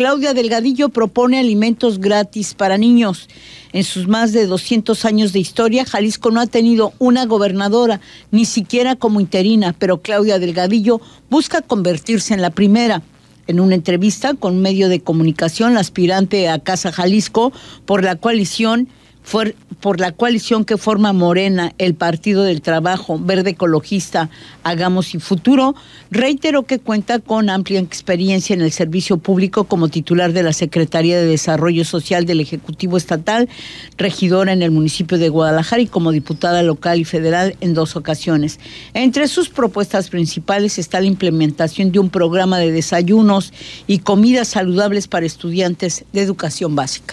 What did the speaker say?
Claudia Delgadillo propone alimentos gratis para niños. En sus más de 200 años de historia, Jalisco no ha tenido una gobernadora, ni siquiera como interina, pero Claudia Delgadillo busca convertirse en la primera. En una entrevista con medio de comunicación, la aspirante a Casa Jalisco por la coalición por la coalición que forma Morena, el Partido del Trabajo, Verde Ecologista, Hagamos y Futuro, reiteró que cuenta con amplia experiencia en el servicio público como titular de la Secretaría de Desarrollo Social del Ejecutivo Estatal, regidora en el municipio de Guadalajara y como diputada local y federal en dos ocasiones. Entre sus propuestas principales está la implementación de un programa de desayunos y comidas saludables para estudiantes de educación básica.